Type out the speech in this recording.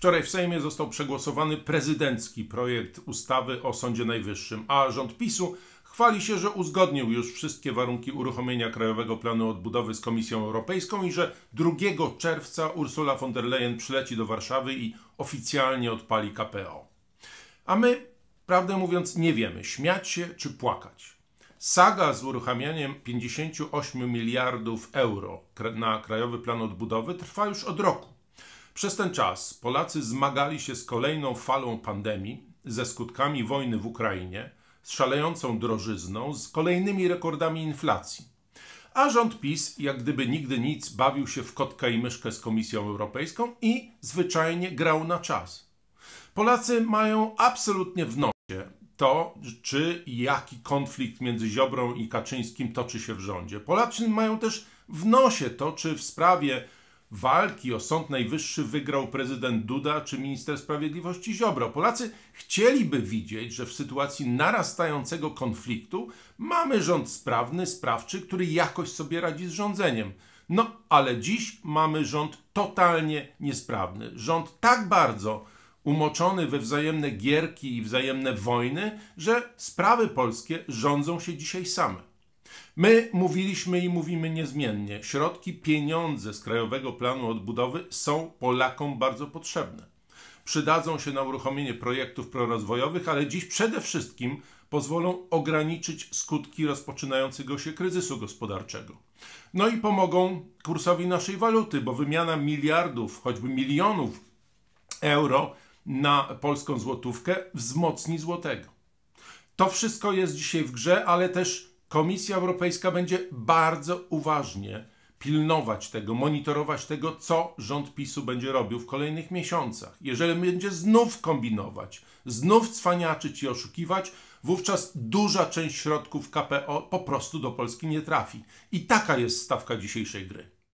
Wczoraj w Sejmie został przegłosowany prezydencki projekt ustawy o Sądzie Najwyższym, a rząd PiSu chwali się, że uzgodnił już wszystkie warunki uruchomienia Krajowego Planu Odbudowy z Komisją Europejską i że 2 czerwca Ursula von der Leyen przyleci do Warszawy i oficjalnie odpali KPO. A my, prawdę mówiąc, nie wiemy, śmiać się czy płakać. Saga z uruchamianiem 58 miliardów euro na Krajowy Plan Odbudowy trwa już od roku. Przez ten czas Polacy zmagali się z kolejną falą pandemii, ze skutkami wojny w Ukrainie, z szalejącą drożyzną, z kolejnymi rekordami inflacji. A rząd PiS, jak gdyby nigdy nic, bawił się w kotka i myszkę z Komisją Europejską i zwyczajnie grał na czas. Polacy mają absolutnie w nosie to, czy jaki konflikt między Ziobrą i Kaczyńskim toczy się w rządzie. Polacy mają też w nosie to, czy w sprawie walki o Sąd Najwyższy wygrał prezydent Duda czy minister sprawiedliwości Ziobro. Polacy chcieliby widzieć, że w sytuacji narastającego konfliktu mamy rząd sprawny, sprawczy, który jakoś sobie radzi z rządzeniem. No, ale dziś mamy rząd totalnie niesprawny. Rząd tak bardzo umoczony we wzajemne gierki i wzajemne wojny, że sprawy polskie rządzą się dzisiaj same. My mówiliśmy i mówimy niezmiennie: środki, pieniądze z Krajowego Planu Odbudowy są Polakom bardzo potrzebne. Przydadzą się na uruchomienie projektów prorozwojowych, ale dziś przede wszystkim pozwolą ograniczyć skutki rozpoczynającego się kryzysu gospodarczego. No i pomogą kursowi naszej waluty, bo wymiana miliardów, choćby milionów euro na polską złotówkę wzmocni złotego. To wszystko jest dzisiaj w grze, ale też Komisja Europejska będzie bardzo uważnie pilnować tego, monitorować tego, co rząd PiSu będzie robił w kolejnych miesiącach. Jeżeli będzie znów kombinować, znów cwaniaczyć i oszukiwać, wówczas duża część środków KPO po prostu do Polski nie trafi. I taka jest stawka dzisiejszej gry.